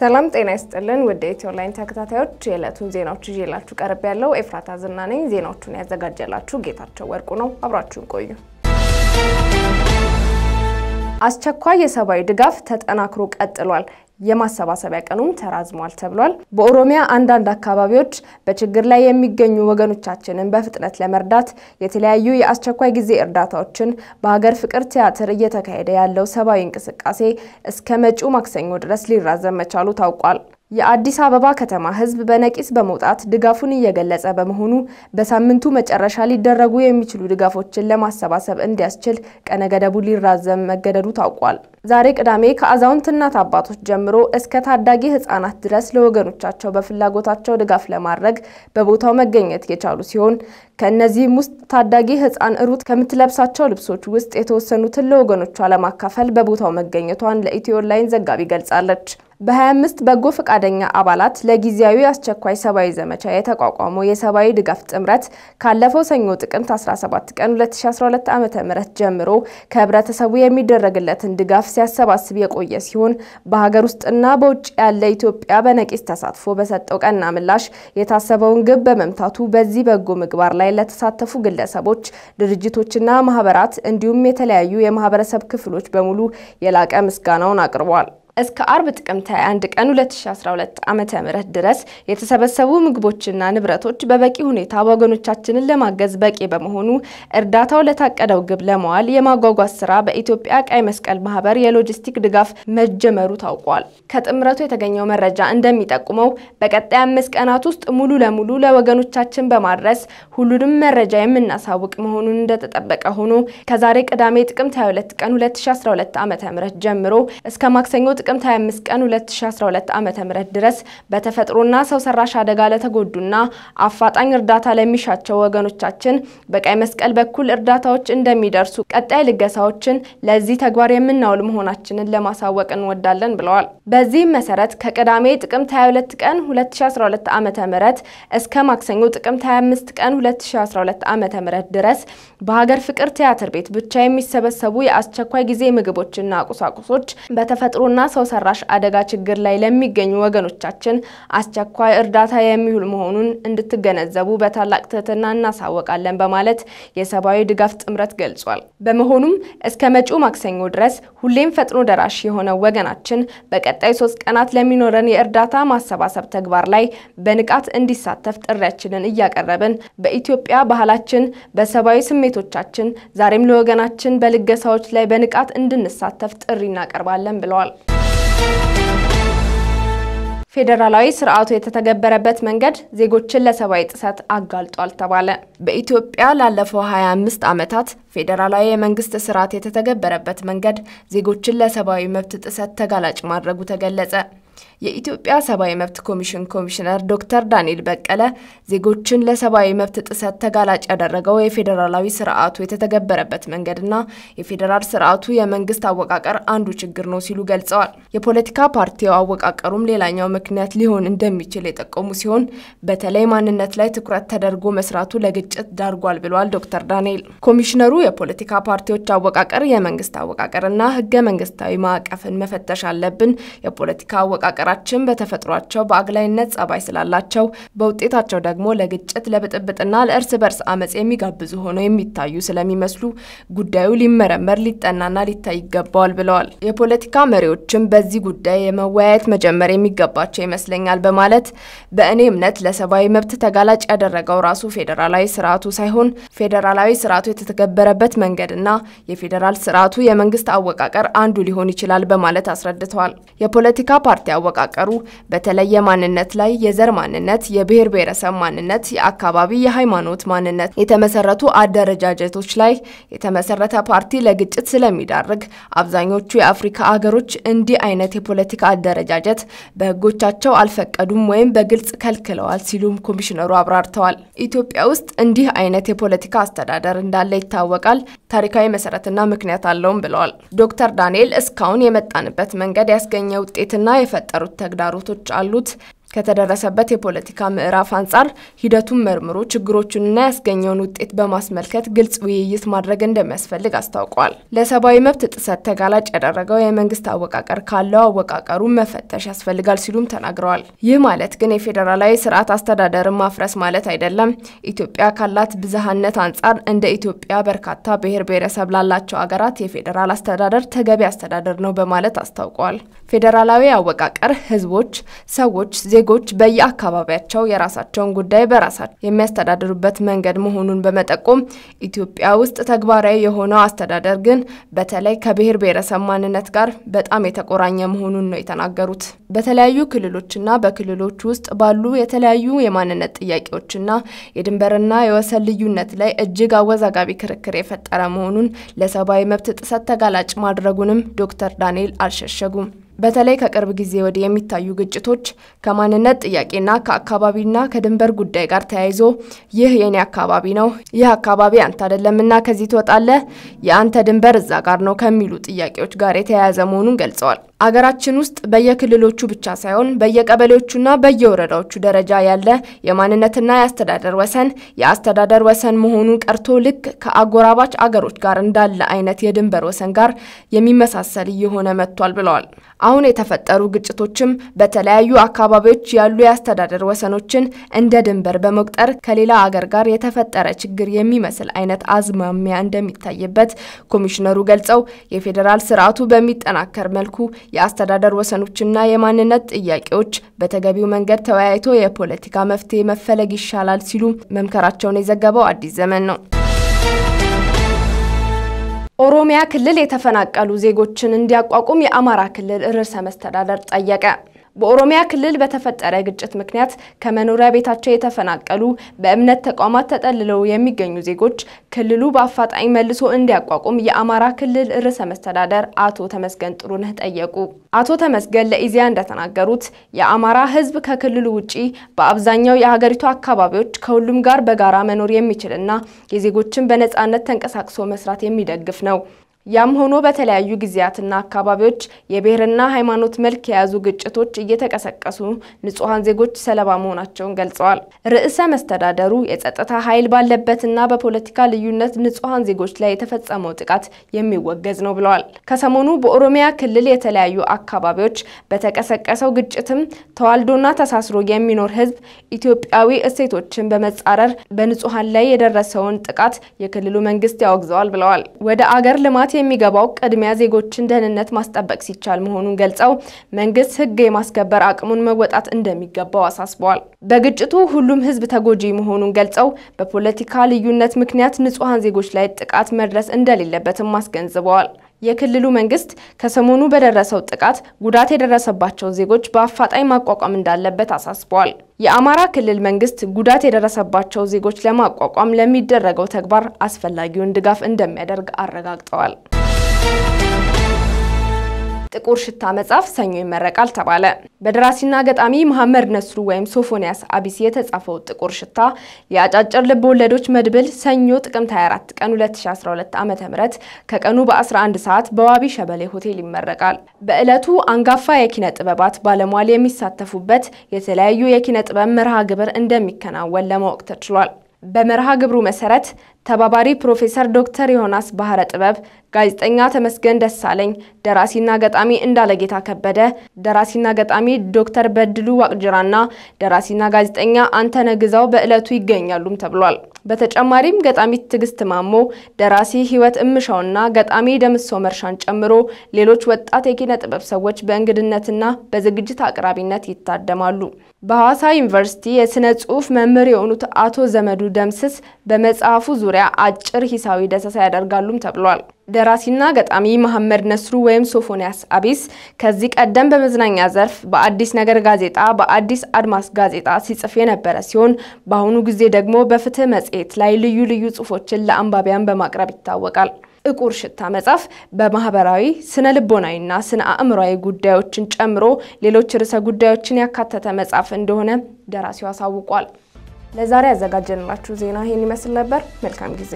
ሰላም ጤና ይስጥልን ውድ ኢትዮ ኦንላይን ተከታታዮች፣ የዕለቱን ዜናዎች ይዤላችሁ ቀርብ ያለው ኤፍራታ ዝና ነኝ። ዜናዎቹን ያዘጋጀላችሁ ጌታቸው ወርቁ ነው። አብራችሁን ቆዩ። አስቸኳይ የሰብአዊ ድጋፍ ተጠናክሮ ቀጥሏል። የማሰባሰቢያ ቀኑም ተራዝሟል ተብሏል። በኦሮሚያ አንዳንድ አካባቢዎች በችግር ላይ የሚገኙ ወገኖቻችንን በፍጥነት ለመርዳት የተለያዩ የአስቸኳይ ጊዜ እርዳታዎችን በሀገር ፍቅር ቲያትር እየተካሄደ ያለው ሰብአዊ እንቅስቃሴ እስከ መጪው ማክሰኞ ድረስ ሊራዘም መቻሉ ታውቋል። የአዲስ አበባ ከተማ ህዝብ በነቂስ በመውጣት ድጋፉን እየገለጸ በመሆኑ በሳምንቱ መጨረሻ ሊደረጉ የሚችሉ ድጋፎችን ለማሰባሰብ እንዲያስችል ቀነ ገደቡ ሊራዘም መገደዱ ታውቋል። ዛሬ ቅዳሜ ከአዛውንት እናት አባቶች ጀምሮ እስከ ታዳጊ ህጻናት ድረስ ለወገኖቻቸው በፍላጎታቸው ድጋፍ ለማድረግ በቦታው መገኘት የቻሉ ሲሆን ከእነዚህም ውስጥ ታዳጊ ህጻን ሩት ከምትለብሳቸው ልብሶች ውስጥ የተወሰኑትን ለወገኖቿ ለማካፈል በቦታው መገኘቷን ለኢትዮ ኦንላይን ዘጋቢ ገልጻለች። በ25 በጎ ፈቃደኛ አባላት ለጊዜያዊ አስቸኳይ ሰብአዊ ዘመቻ የተቋቋመው የሰብአዊ ድጋፍ ጥምረት ካለፈው ሰኞ ጥቅምት 17 ቀን 2012 ዓ ም ጀምሮ ከህብረተሰቡ የሚደረግለትን ድጋፍ ሲያሰባስብ የቆየ ሲሆን በሀገር ውስጥና በውጭ ያለ ኢትዮጵያ በነቂስ ተሳትፎ በሰጠው ቀና ምላሽ የታሰበውን ግብ በመምታቱ በዚህ በጎ ምግባር ላይ ለተሳተፉ ግለሰቦች፣ ድርጅቶችና ማህበራት እንዲሁም የተለያዩ የማህበረሰብ ክፍሎች በሙሉ የላቀ ምስጋናውን አቅርቧል። እስከ አርብ ጥቅምት 21 ቀን 2012 ዓመተ ምህረት ድረስ የተሰበሰቡ ምግቦችና ንብረቶች በበቂ ሁኔታ ወገኖቻችንን ለማገዝ በቂ በመሆኑ እርዳታው ለታቀደው ግብ ለመዋል የማጓጓዝ ስራ በኢትዮጵያ ቀይ መስቀል ማህበር የሎጂስቲክ ድጋፍ መጀመሩ ታውቋል። ከጥምረቱ የተገኘው መረጃ እንደሚጠቁመው በቀጣይ አምስት ቀናት ውስጥ ሙሉ ለሙሉ ለወገኖቻችን በማድረስ ሁሉንም መረጃ የምናሳውቅ መሆኑን እንደተጠበቀ ሆኖ ከዛሬ ቅዳሜ ጥቅምት 22 ቀን 2012 ዓ.ም ጀምሮ እስከ ማክሰኞ ጥቅምት 25 ቀን 2012 ዓ.ም ድረስ በተፈጥሮና ሰው ሰራሽ አደጋ ለተጎዱና አፋጣኝ እርዳታ ለሚሻቸው ወገኖቻችን በቀይ መስቀል በኩል እርዳታዎች እንደሚደርሱ፣ ቀጣይ ልገሳዎችን ለዚህ ተግባር የምናውል መሆናችንን ለማሳወቅ እንወዳለን ብለዋል። በዚህም መሰረት ከቅዳሜ ጥቅምት 22 ቀን 2012 ዓ.ም እስከ ማክሰኞ ጥቅምት 25 ቀን 2012 ዓ.ም ድረስ በሀገር ፍቅር ቲያትር ቤት ብቻ የሚሰበሰቡ የአስቸኳይ ጊዜ ምግቦችና ቁሳቁሶች በተፈጥሮና ሰው ሰራሽ አደጋ ችግር ላይ ለሚገኙ ወገኖቻችን አስቸኳይ እርዳታ የሚውል መሆኑን እንድትገነዘቡ በታላቅ ትህትና እናሳወቃለን በማለት የሰብአዊ ድጋፍ ጥምረት ገልጿል። በመሆኑም እስከ መጪው ማክሰኞ ድረስ ሁሌም ፈጥኖ ደራሽ የሆነው ወገናችን በቀጣይ ሶስት ቀናት ለሚኖረን የእርዳታ ማሰባሰብ ተግባር ላይ በንቃት እንዲሳተፍ ጥሪያችንን እያቀረብን በኢትዮጵያ ባህላችን፣ በሰብአዊ ስሜቶቻችን ዛሬም ለወገናችን በልገሳዎች ላይ በንቃት እንድንሳተፍ ጥሪ እናቀርባለን ብለዋል። ፌዴራላዊ ስርዓቱ የተተገበረበት መንገድ ዜጎችን ለሰብአዊ ጥሰት አጋልጧል ተባለ። በኢትዮጵያ ላለፈው 25 ዓመታት ፌዴራላዊ የመንግስት ስርዓት የተተገበረበት መንገድ ዜጎችን ለሰብአዊ መብት ጥሰት ተጋላጭ ማድረጉ ተገለጸ። የኢትዮጵያ ሰብአዊ መብት ኮሚሽን ኮሚሽነር ዶክተር ዳንኤል በቀለ ዜጎችን ለሰብአዊ መብት ጥሰት ተጋላጭ ያደረገው የፌዴራላዊ ስርዓቱ የተተገበረበት መንገድና የፌዴራል ስርዓቱ የመንግስት አወቃቀር አንዱ ችግር ነው ሲሉ ገልጸዋል። የፖለቲካ ፓርቲው አወቃቀሩም ሌላኛው ምክንያት ሊሆን እንደሚችል የጠቆሙ ሲሆን በተለይ ማንነት ላይ ትኩረት ተደርጎ መስራቱ ለግጭት ዳርጓል ብለዋል ዶክተር ዳንኤል። ኮሚሽነሩ የፖለቲካ ፓርቲዎች አወቃቀር የመንግስት አወቃቀርና ህገ መንግስታዊ ማዕቀፍን መፈተሽ አለብን የፖለቲካ አወቃቀር ሀገራችን በተፈጥሯቸው በአግላይነት ጸባይ ስላላቸው በውጤታቸው ደግሞ ለግጭት ለብጥብጥና ለእርስ በርስ አመፅ የሚጋብዙ ሆነው የሚታዩ ስለሚመስሉ ጉዳዩ ሊመረመር ሊጠናና ሊታይ ይገባዋል ብለዋል። የፖለቲካ መሪዎችም በዚህ ጉዳይ የመወያየት መጀመር የሚገባቸው ይመስለኛል በማለት በእኔ እምነት ለሰብአዊ መብት ተጋላጭ ያደረገው ራሱ ፌዴራላዊ ስርዓቱ ሳይሆን ፌዴራላዊ ስርዓቱ የተተገበረበት መንገድና የፌዴራል ስርዓቱ የመንግስት አወቃቀር አንዱ ሊሆን ይችላል በማለት አስረድተዋል። የፖለቲካ ፓርቲ አወቃ አወቃቀሩ በተለየ ማንነት ላይ የዘር ማንነት፣ የብሔር ብሔረሰብ ማንነት፣ የአካባቢ የሃይማኖት ማንነት የተመሰረቱ አደረጃጀቶች ላይ የተመሰረተ ፓርቲ ለግጭት ስለሚዳርግ አብዛኞቹ የአፍሪካ አገሮች እንዲህ አይነት የፖለቲካ አደረጃጀት በህጎቻቸው አልፈቀዱም ወይም በግልጽ ከልክለዋል ሲሉም ኮሚሽነሩ አብራርተዋል። ኢትዮጵያ ውስጥ እንዲህ አይነት የፖለቲካ አስተዳደር እንዳለ ይታወቃል። ታሪካዊ መሰረትና ምክንያት አለውም ብለዋል ዶክተር ዳንኤል። እስካሁን የመጣንበት መንገድ ያስገኘ ውጤትና የፈጠሩት ተግዳሮቶች አሉት። ከተደረሰበት የፖለቲካ ምዕራፍ አንጻር ሂደቱን መርምሮ ችግሮቹንና ያስገኘውን ውጤት በማስመልከት ግልጽ ውይይት ማድረግ እንደሚያስፈልግ አስታውቋል። ለሰብአዊ መብት ጥሰት ተጋላጭ ያደረገው የመንግስት አወቃቀር ካለው አወቃቀሩ መፈተሽ ያስፈልጋል ሲሉም ተናግረዋል። ይህ ማለት ግን የፌዴራላዊ ስርዓት አስተዳደርን ማፍረስ ማለት አይደለም። ኢትዮጵያ ካላት ብዝሃነት አንጻር እንደ ኢትዮጵያ በርካታ ብሔር ብሔረሰብ ላላቸው አገራት የፌዴራል አስተዳደር ተገቢ አስተዳደር ነው በማለት አስታውቋል። ፌዴራላዊ አወቃቀር ህዝቦች፣ ሰዎች፣ ዜጎች በየአካባቢያቸው የራሳቸውን ጉዳይ በራሳቸው የሚያስተዳድሩበት መንገድ መሆኑን በመጠቆም ኢትዮጵያ ውስጥ ተግባራዊ የሆነው አስተዳደር ግን በተለይ ከብሔር ብሔረሰብ ማንነት ጋር በጣም የተቆራኘ መሆኑን ነው የተናገሩት። በተለያዩ ክልሎችና በክልሎች ውስጥ ባሉ የተለያዩ የማንነት ጥያቄዎችና የድንበርና የወሰን ልዩነት ላይ እጅግ አወዛጋቢ ክርክር የፈጠረ መሆኑን ለሰብአዊ መብት ጥሰት ተጋላጭ ማድረጉንም ዶክተር ዳንኤል አልሸሸጉም። በተለይ ከቅርብ ጊዜ ወዲህ የሚታዩ ግጭቶች ከማንነት ጥያቄና ከአካባቢና ከድንበር ጉዳይ ጋር ተያይዞ ይህ የኔ አካባቢ ነው፣ ይህ አካባቢ አንተ አይደለምና ከዚህ ትወጣለህ፣ የአንተ ድንበር እዛ ጋር ነው ከሚሉ ጥያቄዎች ጋር የተያያዘ መሆኑን ገልጸዋል። አገራችን ውስጥ በየክልሎቹ ብቻ ሳይሆን በየቀበሌዎቹና በየወረዳዎቹ ደረጃ ያለ የማንነትና የአስተዳደር ወሰን የአስተዳደር ወሰን መሆኑ ቀርቶ ልክ ከአጎራባች አገሮች ጋር እንዳለ አይነት የድንበር ወሰን ጋር የሚመሳሰል እየሆነ መጥቷል ብለዋል። አሁን የተፈጠሩ ግጭቶችም በተለያዩ አካባቢዎች ያሉ የአስተዳደር ወሰኖችን እንደ ድንበር በመቁጠር ከሌላ አገር ጋር የተፈጠረ ችግር የሚመስል አይነት አዝማሚያ እንደሚታይበት ኮሚሽነሩ ገልጸው የፌዴራል ስርዓቱ በሚጠናከር መልኩ የአስተዳደር ወሰኖችና የማንነት ጥያቄዎች በተገቢው መንገድ ተወያይቶ የፖለቲካ መፍትሄ መፈለግ ይሻላል ሲሉ መምከራቸውን የዘገበው አዲስ ዘመን ነው። ኦሮሚያ ክልል የተፈናቀሉ ዜጎችን እንዲያቋቁም የአማራ ክልል ርዕሰ መስተዳደር ጠየቀ። በኦሮሚያ ክልል በተፈጠረ ግጭት ምክንያት ከመኖሪያ ቤታቸው የተፈናቀሉ በእምነት ተቋማት ተጠልለው የሚገኙ ዜጎች ክልሉ በአፋጣኝ መልሶ እንዲያቋቁም የአማራ ክልል ርዕሰ መስተዳደር አቶ ተመስገን ጥሩነህ ጠየቁ። አቶ ተመስገን ለኢዜአ እንደተናገሩት የአማራ ሕዝብ ከክልሉ ውጪ በአብዛኛው የሀገሪቱ አካባቢዎች ከሁሉም ጋር በጋራ መኖር የሚችልና የዜጎችን በነጻነት ተንቀሳቅሶ መስራት የሚደግፍ ነው። ያም ሆኖ በተለያዩ ጊዜያትና አካባቢዎች የብሔርና ሃይማኖት መልክ የያዙ ግጭቶች እየተቀሰቀሱ ንጹሐን ዜጎች ሰለባ መሆናቸውን ገልጸዋል። ርዕሰ መስተዳደሩ የጸጥታ ኃይል ባለበትና በፖለቲካ ልዩነት ንጹሐን ዜጎች ላይ የተፈጸመው ጥቃት የሚወገዝ ነው ብለዋል። ከሰሞኑ በኦሮሚያ ክልል የተለያዩ አካባቢዎች በተቀሰቀሰው ግጭትም ተዋልዶና ተሳስሮ የሚኖር ሕዝብ ኢትዮጵያዊ እሴቶችን በመጻረር በንጹሐን ላይ የደረሰውን ጥቃት የክልሉ መንግስት ያወግዘዋል ብለዋል። ወደ አገር ልማት ስርዓት የሚገባው ቅድሚያ ዜጎችን ደህንነት ማስጠበቅ ሲቻል መሆኑን ገልጸው መንግስት ህግ የማስከበር አቅሙን መወጣት እንደሚገባው አሳስበዋል። በግጭቱ ሁሉም ህዝብ ተጎጂ መሆኑን ገልጸው በፖለቲካ ልዩነት ምክንያት ንጹሐን ዜጎች ላይ ጥቃት መድረስ እንደሌለበትም አስገንዝበዋል። የክልሉ መንግስት ከሰሞኑ በደረሰው ጥቃት ጉዳት የደረሰባቸውን ዜጎች በአፋጣኝ ማቋቋም እንዳለበት አሳስበዋል። የአማራ ክልል መንግስት ጉዳት የደረሰባቸው ዜጎች ለማቋቋም ለሚደረገው ተግባር አስፈላጊውን ድጋፍ እንደሚያደርግ አረጋግጠዋል። ጥቁር ሽታ መጽሐፍ ሰኞ ይመረቃል ተባለ። በደራሲና ገጣሚ መሐመድ ነስሩ ወይም ሶፎንያስ አቢሲ የተጻፈው ጥቁር ሽታ የአጫጭር ልብ ወለዶች መድብል ሰኞ ጥቅምት 24 ቀን 2012 ዓ.ም ከቀኑ በ11 ሰዓት በዋቢ ሸበሌ ሆቴል ይመረቃል። በዕለቱ አንጋፋ የኪነ ጥበባት ባለሟል የሚሳተፉበት የተለያዩ የኪነ ጥበብ መርሃ ግብር እንደሚከናወን ለማወቅ ተችሏል። በመርሃ ግብሩ መሰረት ተባባሪ ፕሮፌሰር ዶክተር ዮናስ ባህረ ጥበብ፣ ጋዜጠኛ ተመስገን ደሳለኝ፣ ደራሲና ገጣሚ እንዳለጌታ ከበደ፣ ደራሲና ገጣሚ ዶክተር በድሉ ዋቅጅራና ደራሲና ጋዜጠኛ አንተነ ግዛው በዕለቱ ይገኛሉም ተብሏል። በተጨማሪም ገጣሚ ትዕግስት ማሞ፣ ደራሲ ህይወት እምሻውና ገጣሚ ደምሶ መርሻን ጨምሮ ሌሎች ወጣት የኪነ ጥበብ ሰዎች በእንግድነትና በዝግጅት አቅራቢነት ይታደማሉ። በሐዋሳ ዩኒቨርሲቲ የሥነ ጽሑፍ መምህር የሆኑት አቶ ዘመዱ ደምስስ በመጽሐፉ ዙሪያ ዙሪያ አጭር ሂሳዊ ደሰሳ ያደርጋሉም ተብሏል። ደራሲና ገጣሚ መሐመድ ነስሩ ወይም ሶፎንያስ አቢስ ከዚህ ቀደም በመዝናኛ ዘርፍ በአዲስ ነገር ጋዜጣ፣ በአዲስ አድማስ ጋዜጣ ሲጽፍ የነበረ ሲሆን በአሁኑ ጊዜ ደግሞ በፍትህ መጽሔት ላይ ልዩ ልዩ ጽሑፎችን ለአንባቢያን በማቅረብ ይታወቃል። እቁር ሽታ መጽሐፍ በማህበራዊ ስነ ልቦናዊና ስነ አእምሯዊ ጉዳዮችን ጨምሮ ሌሎች ርዕሰ ጉዳዮችን ያካተተ መጽሐፍ እንደሆነ ደራሲው አሳውቋል። ለዛሬ ያዘጋጀንላችሁ ዜና ይህን ይመስል ነበር። መልካም ጊዜ